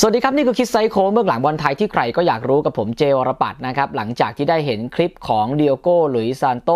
สวัสดีครับ นี่คือคิดไซโคเบื้องหลังบอลไทยที่ใครก็อยากรู้กับผมเจวรปัตนะครับ หลังจากที่ได้เห็นคลิปของเดียโก้หลุยซานโต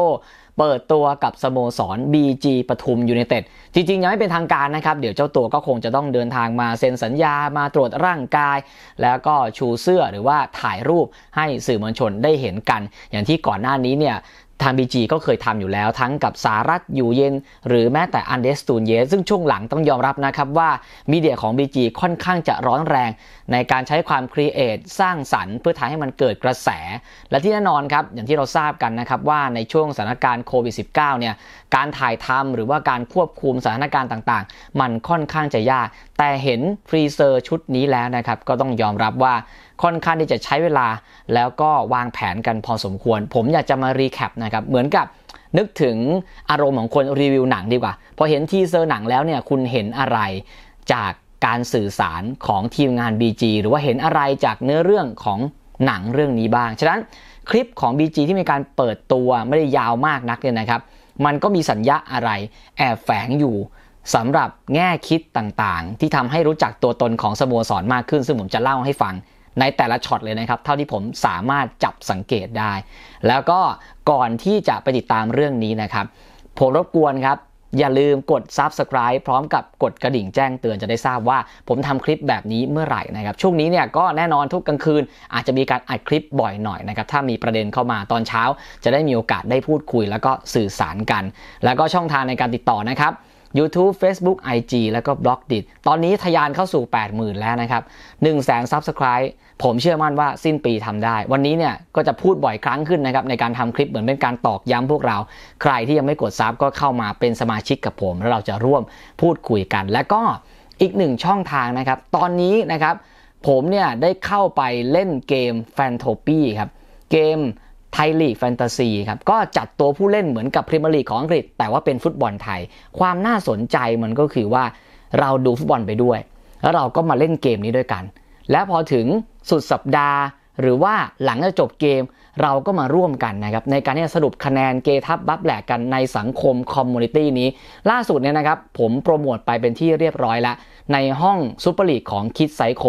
เปิดตัวกับสโมสร BG ปทุมยูเนเต็ด จริงๆยังไม่เป็นทางการนะครับ เดี๋ยวเจ้าตัวก็คงจะต้องเดินทางมาเซ็นสัญญามาตรวจร่างกาย แล้วก็ชูเสื้อหรือว่าถ่ายรูปให้สื่อมวลชนได้เห็นกัน อย่างที่ก่อนหน้านี้เนี่ยทางบีจีก็เคยทำอยู่แล้วทั้งกับสารัตอยู่เย็น หรือแม้แต่อันเดสตูนเยซึ่งช่วงหลังต้องยอมรับนะครับว่ามีเดียของ BG ค่อนข้างจะร้อนแรงในการใช้ความครีเอทสร้างสรรค์ เพื่อทำให้มันเกิดกระแส และที่แน่นอนครับ อย่างที่เราทราบกันนะครับ ว่าในช่วงสถานการณ์โควิด -19 เนี่ยการถ่ายทำหรือว่าการควบคุมสถานการณ์ต่างๆ มันค่อนข้างจะยาก แต่เห็นฟรีเซอร์ชุดนี้แล้วนะครับก็ต้องยอมรับว่าค่อนข้างที่จะใช้เวลาแล้วก็วางแผนกันพอสมควร ผมอยากจะมารีแคปนะครับ เหมือนกับนึกถึงอารมณ์ของคนรีวิวหนังดีกว่า พอเห็นทีเซอร์หนังแล้วเนี่ย คุณเห็นอะไรจากการสื่อสารของทีมงาน BG หรือว่าเห็นอะไรจากเนื้อเรื่องของหนังเรื่องนี้บ้าง ฉะนั้นคลิปของ BG ที่มีการเปิดตัวไม่ได้ยาวมากนักเนี่ยนะครับ มันก็มีสัญญาอะไร แอบแฝงอยู่สำหรับแง่คิดต่างๆ ที่ทำให้รู้จักตัวตนของสโมสรมากขึ้นซึ่งผมจะเล่าให้ฟังในแต่ละช็อตเลยนะครับ เท่าที่ผมสามารถจับสังเกตได้ แล้วก็ก่อนที่จะไปติดตามเรื่องนี้นะครับผมรบกวนครับ อย่าลืมกด Subscribe พร้อมกับกดกระดิ่งแจ้งเตือนจะได้ทราบว่าผมทำคลิปแบบนี้เมื่อไหร่นะครับ ช่วงนี้เนี่ยก็แน่นอนทุกกลางคืน อาจจะมีการอัดคลิปบ่อยหน่อยนะครับ ถ้ามีประเด็นเข้ามาตอนเช้าจะได้มีโอกาสได้พูดคุย แล้วก็สื่อสารกัน แล้วก็ช่องทางในการติดต่อนะครับ YouTube Facebook IG แล้วก็บล็อกดิตอนนี้ทยานเข้าสู่ 80,000 แล้วนะครับ1แสนซับสไคร b ์ผมเชื่อมั่นว่าสิ้นปีทำได้ วันนี้เนี่ย ก็จะพูดบ่อยครั้งขึ้นนะครับ ในการทำคลิปเหมือนเป็นการตอกย้ำพวกเรา ใครที่ยังไม่กดซับก็เข้ามาเป็นสมาชิกกับผม แล้วเราจะร่วมพูดคุยกัน และก็อีกหนึ่งช่องทางนะครับ ตอนนี้นะครับ ผมเนี่ย ได้เข้าไปเล่นเกมแฟนโทปี้ครับเกมไทยลีกแฟนตาซีครับ ก็จัดตัวผู้เล่นเหมือนกับพรีเมียร์ลีกของอังกฤษ แต่ว่าเป็นฟุตบอลไทย ความน่าสนใจมันก็คือว่า เราดูฟุตบอลไปด้วย แล้วเราก็มาเล่นเกมนี้ด้วยกัน และพอถึงสุดสัปดาห์ หรือว่าหลังจะจบเกมเราก็มาร่วมกันนะครับ ในการที่จะสรุปคะแนนเกทับบัฟแหลกกันในสังคมคอมมูนิตี้นี้ ล่าสุดเนี่ยนะครับ ผมโปรโมทไปเป็นที่เรียบร้อยแล้วในห้องซูเปอร์ลีกของคิดไซโค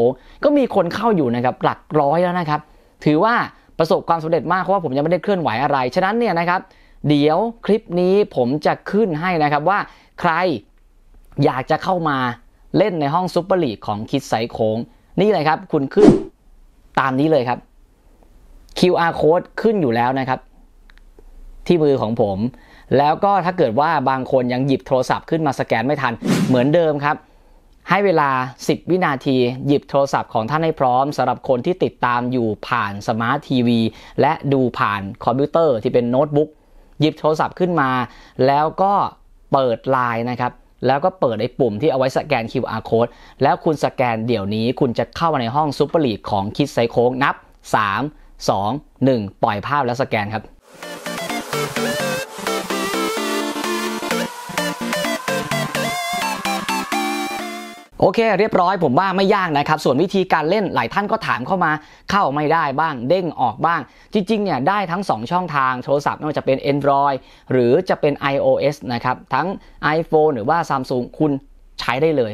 ก็มีคนเข้าอยู่นะครับหลักร้อยแล้วนะครับ ถือว่าประสบความสำเร็จมาก เพราะว่าผมยังไม่ได้เคลื่อนไหวอะไร ฉะนั้นเนี่ยนะครับ เดี๋ยวคลิปนี้ผมจะขึ้นให้นะครับว่าใครอยากจะเข้ามาเล่นในห้องซุปเปอร์ลีกของคิดไซโคงนี่เลยครับ คุณขึ้นตามนี้เลยครับ QR code ขึ้นอยู่แล้วนะครับ ที่มือของผม แล้วก็ถ้าเกิดว่าบางคนยังหยิบโทรศัพท์ขึ้นมาสแกนไม่ทันเหมือนเดิมครับให้เวลา 10 วินาทีหยิบโทรศัพท์ของท่านให้พร้อมสำหรับคนที่ติดตามอยู่ผ่านสมาร์ททีวี และดูผ่านคอมพิวเตอร์ที่เป็นโน้ตบุ๊กหยิบโทรศัพท์ขึ้นมา แล้วก็เปิดไลน์นะครับ แล้วก็เปิดในปุ่มที่เอาไว้สแกน QR code แล้วคุณสแกนเดี๋ยวนี้ คุณจะเข้ามาในห้องซุปเปอร์ลีกของคิดไซโค้งนับ3 2 1 ปล่อยภาพแล้วสแกนครับโอเคเรียบร้อยผมว่าไม่ยากนะครับ ส่วนวิธีการเล่น หลายท่านก็ถามเข้ามา เข้าไม่ได้บ้างเด้งออกบ้าง จริง ๆ เนี่ย ได้ทั้ง 2 ช่องทางโทรศัพท์ ไม่ว่าจะเป็น Android หรือจะเป็น iOS นะครับ ทั้ง iPhone หรือว่า Samsung คุณใช้ได้เลย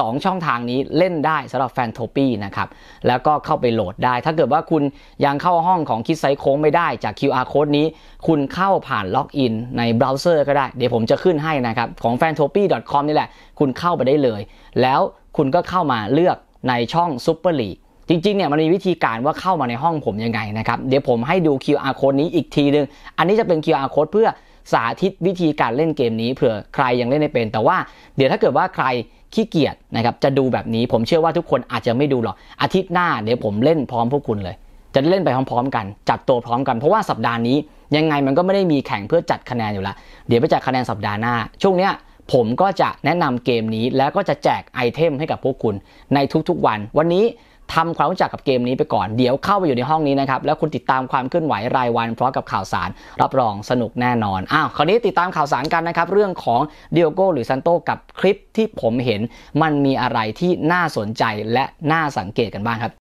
2 ช่องทางนี้เล่นได้สำหรับแฟนโทปี้นะครับ แล้วก็เข้าไปโหลดได้ ถ้าเกิดว่าคุณยังเข้าห้องของคิดไซโค้งไม่ได้จาก QR โค้ดนี้ คุณเข้าผ่านล็อกอินในเบราว์เซอร์ก็ได้ เดี๋ยวผมจะขึ้นให้นะครับ ของ f a n t o p i c o m นี่แหละ คุณเข้าไปได้เลย แล้วคุณก็เข้ามาเลือกในช่อง Super League จริงๆเนี่ยมันมีวิธีการว่าเข้ามาในห้องผมยังไงนะครับเดี๋ยวผมให้ดู QR code นี้อีกทีนึง อันนี้จะเป็น QR code เพื่อสาธิตวิธีการเล่นเกมนี้เผื่อใครยังเล่นไม่เป็น แต่ว่าเดี๋ยวถ้าเกิดว่าใครขี้เกียจนะครับจะดูแบบนี้ ผมเชื่อว่าทุกคนอาจจะไม่ดูหรอกอาทิตย์หน้าเดี๋ยวผมเล่นพร้อมพวกคุณเลย จะเล่นไปพร้อม ๆ กันจัดตัวพร้อมกันเพราะว่าสัปดาห์นี้ ยังไงมันก็ไม่ได้มีแข่งเพื่อจัดคะแนนอยู่ละเดี๋ยวไปจัดคะแนนสัปดาห์หน้าช่วงเนี้ยผมก็จะแนะนำเกมนี้แล้วก็จะแจกไอเทมให้กับพวกคุณ ในทุก ๆวันวันนี้ทำความรู้จักกับเกมนี้ไปก่อน เดี๋ยวเข้าไปอยู่ในห้องนี้นะครับ แล้วคุณติดตามความเคลื่อนไหวรายวันพร้อมกับข่าวสารรับรองสนุกแน่นอน อ้าว คราวนี้ติดตามข่าวสารกันนะครับ เรื่องของเดียโก้หรือซันโตกับคลิปที่ผมเห็น มันมีอะไรที่น่าสนใจและน่าสังเกตกันบ้างครับ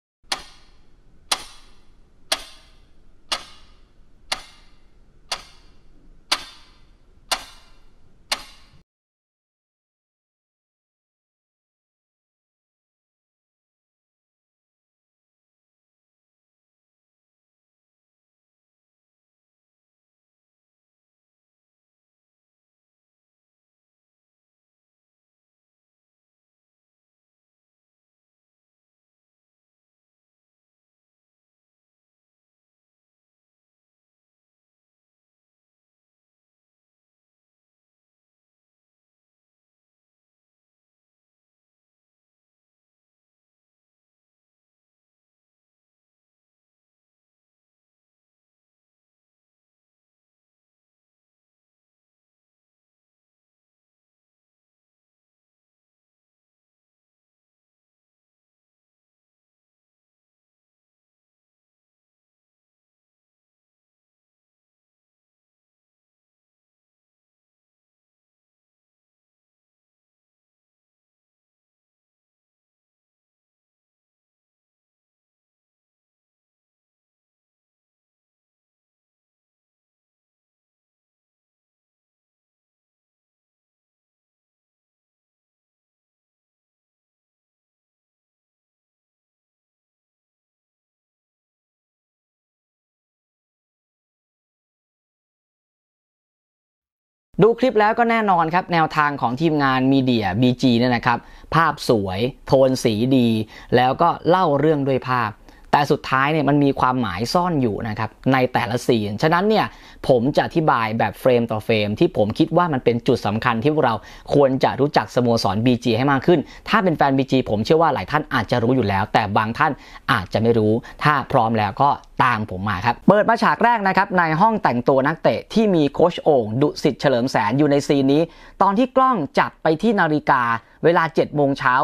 ดูคลิปแล้วก็แน่นอนครับ แนวทางของทีมงานมีเดีย BG เนี่ยนะครับ ภาพสวย โทนสีดี แล้วก็เล่าเรื่องด้วยภาพแต่สุดท้ายเนี่ยมันมีความหมายซ่อนอยู่นะครับในแต่ละซีนฉะนั้นเนี่ยผมจะอธิบายแบบเฟรมต่อเฟรมที่ผมคิดว่ามันเป็นจุดสำคัญที่พวกเราควรจะรู้จักสโมสร BG ให้มากขึ้น ถ้าเป็นแฟน BG ผมเชื่อว่าหลายท่านอาจจะรู้อยู่แล้ว แต่บางท่านอาจจะไม่รู้ ถ้าพร้อมแล้วก็ตามผมมาครับ เปิดมาฉากแรกนะครับ ในห้องแต่งตัวนักเตะที่มีโคชโอ่งดุสิตเฉลิมแสนอยู่ในซีนนี้ ตอนที่กล้องจับไปที่นาฬิกาเวลา7จ็ดโมงเช้า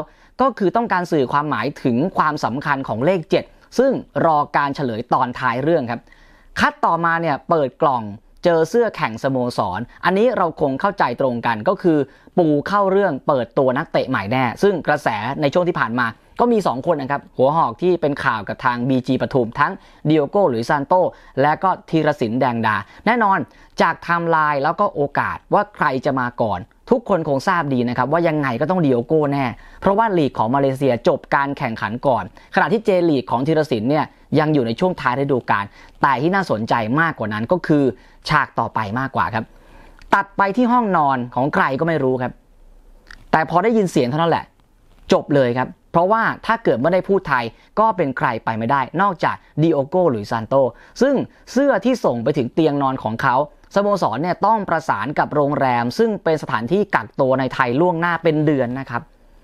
ก็คือต้องการสื่อความหมายถึงความสำคัญของเลข 7ซึ่งรอการเฉลยตอนท้ายเรื่องครับ คัดต่อมาเนี่ยเปิดกล่องเจอเสื้อแข่งสโมสร อันนี้เราคงเข้าใจตรงกันก็คือปูเข้าเรื่องเปิดตัวนักเตะใหม่แน่ ซึ่งกระแสในช่วงที่ผ่านมาก็มี 2 คนนะครับหัวหอกที่เป็นข่าวกับทาง BG ปทุมทั้งดิโอโก้หรือซานโตและก็ธีรศินแดงดา แน่นอนจากไทม์ไลน์แล้วก็โอกาสว่าใครจะมาก่อนทุกคนคงทราบดีนะครับ ว่ายังไงก็ต้องดีโอโก้แน่ เพราะว่าลีกของมาเลเซียจบการแข่งขันก่อน ขณะที่เจลีกของธีรศิลป์เนี่ยยังอยู่ในช่วงท้ายฤดูกาลแต่ที่น่าสนใจมากกว่านั้นก็คือฉากต่อไปมากกว่าครับ ตัดไปที่ห้องนอนของใครก็ไม่รู้ครับ แต่พอได้ยินเสียงเท่านั้นแหละ จบเลยครับ เพราะว่าถ้าเกิดไม่ได้พูดไทยก็เป็นใครไปไม่ได้ นอกจากดิโอโก้ หรือซานโตซึ่งเสื้อที่ส่งไปถึงเตียงนอนของเขาสโมสรเนี่ยต้องประสานกับโรงแรม ซึ่งเป็นสถานที่กักตัวในไทยล่วงหน้าเป็นเดือนนะครับ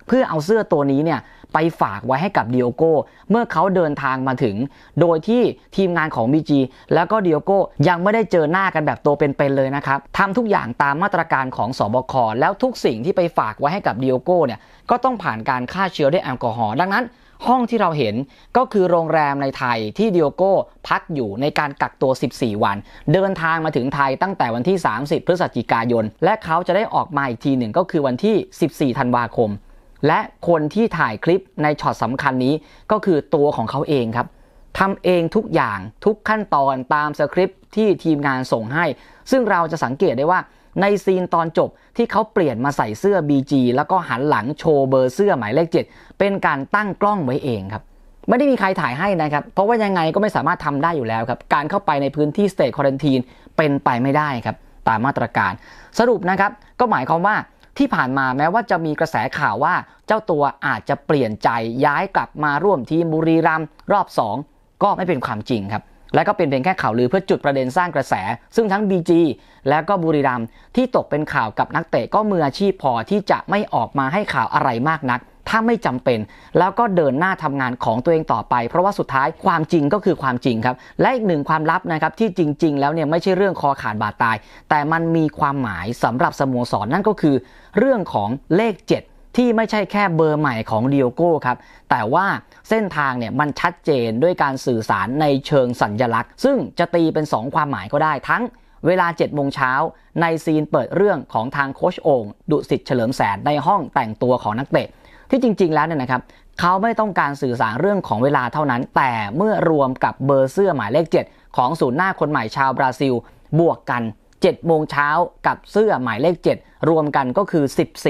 เพื่อเอาเสื้อตัวนี้เนี่ยไปฝากไว้ให้กับดิโอโก้ เมื่อเขาเดินทางมาถึง โดยที่ทีมงานของบีจีแล้วก็ดิโอโก้ยังไม่ได้เจอหน้ากันแบบตัวเป็นๆเเลยนะครับทำทุกอย่างตามมาตรการของสอบคแล้วทุกสิ่งที่ไปฝากไว้ให้กับดิโอโก้เนี่ยก็ต้องผ่านการฆ่าเชื้อด้วยแอลกอฮอล์ดังนั้นห้องที่เราเห็นก็คือโรงแรมในไทยที่ดิโอโก้พักอยู่ในการกักตัว 14 วัน เดินทางมาถึงไทยตั้งแต่วันที่ 30 พฤศจิกายน และเขาจะได้ออกมาอีกทีหนึ่งก็คือวันที่ 14ธันวาคม และคนที่ถ่ายคลิปในช็อตสำคัญนี้ก็คือตัวของเขาเองครับทำเองทุกอย่างทุกขั้นตอนตามสคริปที่ทีมงานส่งให้ ซึ่งเราจะสังเกตได้ว่าในซีนตอนจบที่เขาเปลี่ยนมาใส่เสื้อ BG แล้วก็หันหลังโชว์เบอร์เสื้อหมายเลข7เป็นการตั้งกล้องไว้เองครับ ไม่ได้มีใครถ่ายให้นะครับ เพราะว่ายังไงก็ไม่สามารถทำได้อยู่แล้วครับ การเข้าไปในพื้นที่สเตทควอรันทีนเป็นไปไม่ได้ครับ ตามมาตรการ สรุปนะครับ ก็หมายความว่าที่ผ่านมาแม้ว่าจะมีกระแสข่าวว่าเจ้าตัวอาจจะเปลี่ยนใจย้ายกลับมาร่วมทีมบุรีรัมย์รอบ 2 ก็ไม่เป็นความจริงครับและก็เป็นเพียงแค่ข่าวลือเพื่อจุดประเด็นสร้างกระแส ซึ่งทั้ง BG และก็บุรีรัมที่ตกเป็นข่าวกับนักเตะก็มืออาชีพพอที่จะไม่ออกมาให้ข่าวอะไรมากนัก ถ้าไม่จำเป็น แล้วก็เดินหน้าทำงานของตัวเองต่อไป เพราะว่าสุดท้ายความจริงก็คือความจริงครับ และอีกหนึ่งความลับนะครับที่จริง ๆ แล้วเนี่ยไม่ใช่เรื่องคอขาดบาดตาย แต่มันมีความหมายสำหรับสโมสรนนั่นก็คือ เรื่องของเลข 7ที่ไม่ใช่แค่เบอร์ใหม่ของเดียโก้ครับ แต่ว่าเส้นทางเนี่ยมันชัดเจนด้วยการสื่อสารในเชิงสัญญลักษณ์ ซึ่งจะตีเป็น 2 ความหมายก็ได้ ทั้งเวลา7โมงเช้าในซีนเปิดเรื่องของทางโคชโอ่งดุสิตเฉลิมแสนในห้องแต่งตัวของนักเตะ ที่จริงๆแล้วเนี่ยนะครับ เขาไม่ต้องการสื่อสารเรื่องของเวลาเท่านั้น แต่เมื่อรวมกับเบอร์เสื้อหมายเลข7 ของศูนย์หน้าคนใหม่ชาวบราซิลบวกกัน7โมงเช้ากับเสื้อหมายเลข 7 รวมกันก็คือ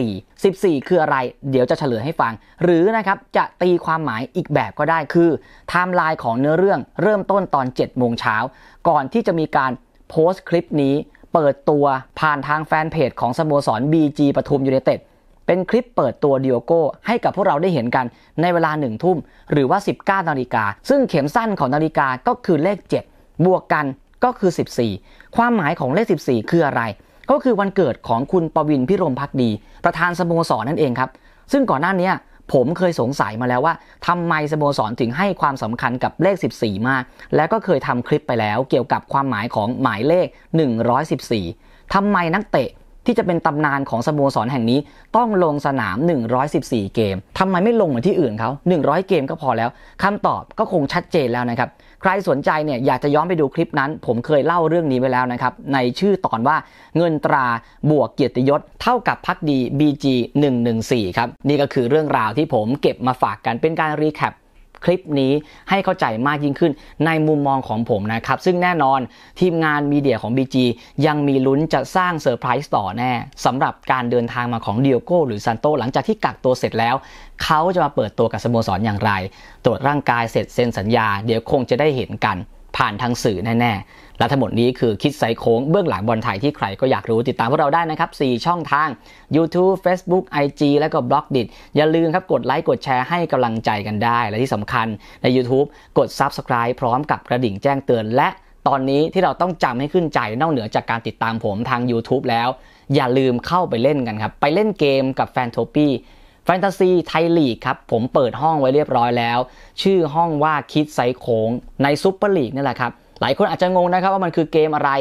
14 14 คืออะไร เดี๋ยวจะเฉลยให้ฟัง หรือนะครับ จะตีความหมายอีกแบบก็ได้คือไทม์ไลน์ของเนื้อเรื่องเริ่มต้นตอน 7 โมงเช้าก่อนที่จะมีการโพสต์คลิปนี้เปิดตัวผ่านทางแฟนเพจของสโมสร BG ปทุมยูเนเต็ด เป็นคลิปเปิดตัวดิโอโก้ ให้กับพวกเราได้เห็นกัน ในเวลา1ทุ่มหรือว่า19นาฬิกาซึ่งเข็มสั้นของนาฬิกาก็คือเลข 7 บวกกันก็คือ 14 ความหมายของเลข 14 คืออะไร ก็คือวันเกิดของคุณปวินพิรมพักดี ประธานสโมสรนนั่นเองครับ ซึ่งก่อนหน้านี้ผมเคยสงสัยมาแล้วว่า ทำไมสโมสรถึงให้ความสำคัญกับเลข 14 มาก แล้วก็เคยทำคลิปไปแล้ว เกี่ยวกับความหมายของหมายเลข 114 ทำไมนักเตะที่จะเป็นตำนานของสโมสรแห่งนี้ ต้องลงสนาม 114 เกมทำไมไม่ลงเหมือนที่อื่นเขา100เกมก็พอแล้วคำตอบก็คงชัดเจนแล้วนะครับใครสนใจเนี่ยอยากจะย้อนไปดูคลิปนั้น ผมเคยเล่าเรื่องนี้ไว้แล้วนะครับ ในชื่อตอนว่าเงินตราบวกเกียรติยศเท่ากับพักดี BG 114ครับนี่ก็คือเรื่องราวที่ผมเก็บมาฝากกันเป็นการรีแคปคลิปนี้ให้เข้าใจมากยิ่งขึ้นในมุมมองของผมนะครับ ซึ่งแน่นอนทีมงานมีเดียของ BG ยังมีลุ้นจะสร้างเซอร์ไพรส์ต่อแน่สำหรับการเดินทางมาของเดียโก้ หรือซันโตหลังจากที่กักตัวเสร็จแล้ว เขาจะมาเปิดตัวกับสโมสรอย่างไร ตรวจร่างกายเสร็จเซ็นสัญญาเดี๋ยวคงจะได้เห็นกันผ่านทางสื่อแน่ๆและทั้งหมดนี้คือคิดไซโค้งเบื้องหลังบอลไทยที่ใครก็อยากรู้ติดตามพวกเราได้นะครับ 4 ช่องทาง YouTube Facebook IG และก็บล็อกดิอย่าลืมครับกดไลค์กดแชร์ให้กำลังใจกันได้ และที่สำคัญใน YouTube กด Subscribe พร้อมกับกระดิ่งแจ้งเตือน และตอนนี้ที่เราต้องจำให้ขึ้นใจนอกเหนือจากการติดตามผมทาง YouTube แล้ว อย่าลืมเข้าไปเล่นกันครับไปเล่นเกมกับแฟนโทปี้แฟนตาซีไทยลีกครับ ผมเปิดห้องไว้เรียบร้อยแล้ว ชื่อห้องว่าคิดไซโค้งในซุปเปอร์ลีกนี่แหละครับหลายคนอาจจะงงนะครับว่ามันคือเกมอะไร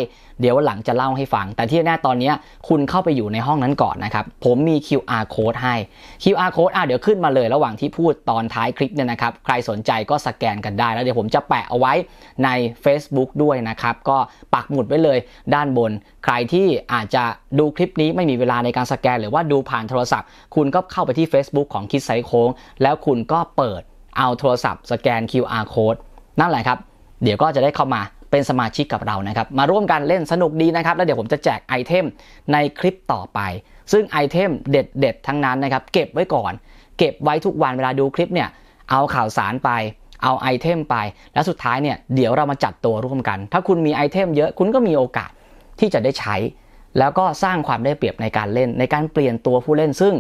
เดี๋ยวหลังจะเล่าให้ฟัง แต่ที่แน่ตอนนี้คุณเข้าไปอยู่ในห้องนั้นก่อนนะครับ ผมมี QR code ให้ QR code อ่ะเดี๋ยวขึ้นมาเลยระหว่างที่พูดตอนท้ายคลิปเนี่ยนะครับ ใครสนใจก็สแกนกันได้แล้วเดี๋ยวผมจะแปะเอาไว้ใน Facebook ด้วยนะครับ ก็ปักหมุดไว้เลยด้านบน ใครที่อาจจะดูคลิปนี้ไม่มีเวลาในการสแกน หรือว่าดูผ่านโทรศัพท์ คุณก็เข้าไปที่ Facebook ของคิดไซโค้งแล้วคุณก็เปิดเอาโทรศัพท์ สแกน QR code นั่นแหละครับเดี๋ยวก็จะได้เข้ามาเป็นสมาชิกกับเรานะครับมาร่วมกันเล่นสนุกดีนะครับแล้วเดี๋ยวผมจะแจกไอเทมในคลิปต่อไป ซึ่งไอเทมเด็ดๆทั้งนั้นนะครับ เก็บไว้ก่อน เก็บไว้ทุกวันเวลาดูคลิปเนี่ยเอาข่าวสารไป เอาไอเทมไป แล้วสุดท้ายเนี่ย เดี๋ยวเรามาจัดตัวร่วมกัน ถ้าคุณมีไอเทมเยอะคุณก็มีโอกาสที่จะได้ใช้ แล้วก็สร้างความได้เปรียบในการเล่น ในการเปลี่ยนตัวผู้เล่น ซึ่ง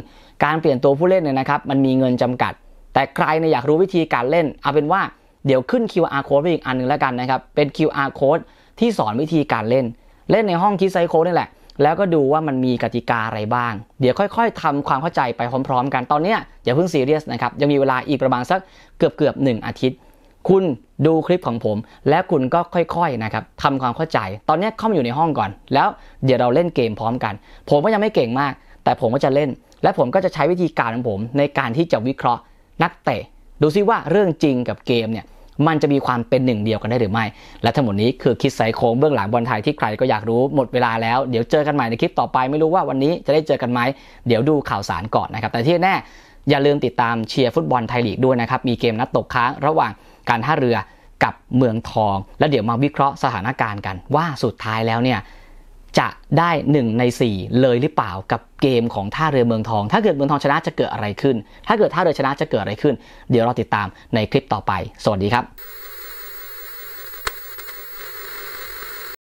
การเปลี่ยนตัวผู้เล่นเนี่ยนะครับ มันมีเงินจำกัด แต่ใครเนี่ยอยากรู้วิธีการเล่นเอาเป็นว่าเดี๋ยวขึ้น QR code ไปอีกอันนึงแล้วกันนะครับ เป็น QR code ที่สอนวิธีการเล่น เล่นในห้องคิดไซโคนี่แหละ แล้วก็ดูว่ามันมีกติกาอะไรบ้าง เดี๋ยวค่อย ๆ ทำความเข้าใจไปพร้อมๆ กัน ตอนนี้อย่าเพิ่งซีเรียสนะครับ ยังมีเวลาอีกประมาณสักเกือบเกือบหนึ่งอาทิตย์ คุณดูคลิปของผมและคุณก็ค่อยๆ นะครับทำความเข้าใจ ตอนนี้เข้ามาอยู่ในห้องก่อน แล้วเดี๋ยวเราเล่นเกมพร้อมกัน ผมก็ยังไม่เก่งมาก แต่ผมก็จะเล่น และผมก็จะใช้วิธีการของผมในการที่จะวิเคราะห์ นักเตะ ดูซิว่าเรื่องจริงกับเกมเนี่ยมันจะมีความเป็นหนึ่งเดียวกันได้หรือไม่ และทั้งหมดนี้คือคิดสซโค้งเบื้องหลังบอลไทยที่ใครก็อยากรู้หมดเวลาแล้วเดี๋ยวเจอกันใหม่ในคลิปต่อไป ไม่รู้ว่าวันนี้จะได้เจอกันไหมเดี๋ยวดูข่าวสารก่อนนะครับแต่ที่แน่อย่าลืมติดตามเชียร์ฟุตบอลไทยลีกด้วยนะครับ มีเกมนัดตกค้างระหว่างการท่าเรือกับเมืองทองและเดี๋ยวมาวิเคราะห์สถานการณ์กันว่าสุดท้ายแล้วเนี่ยจะได้ 1 ใน 4 เลยหรือเปล่ากับเกมของท่าเรือเมืองทอง ถ้าเกิดเมืองทองชนะจะเกิดอะไรขึ้น ถ้าเกิดท่าเรือชนะจะเกิดอะไรขึ้น เดี๋ยวเราติดตามในคลิปต่อไป สวัสดีครับ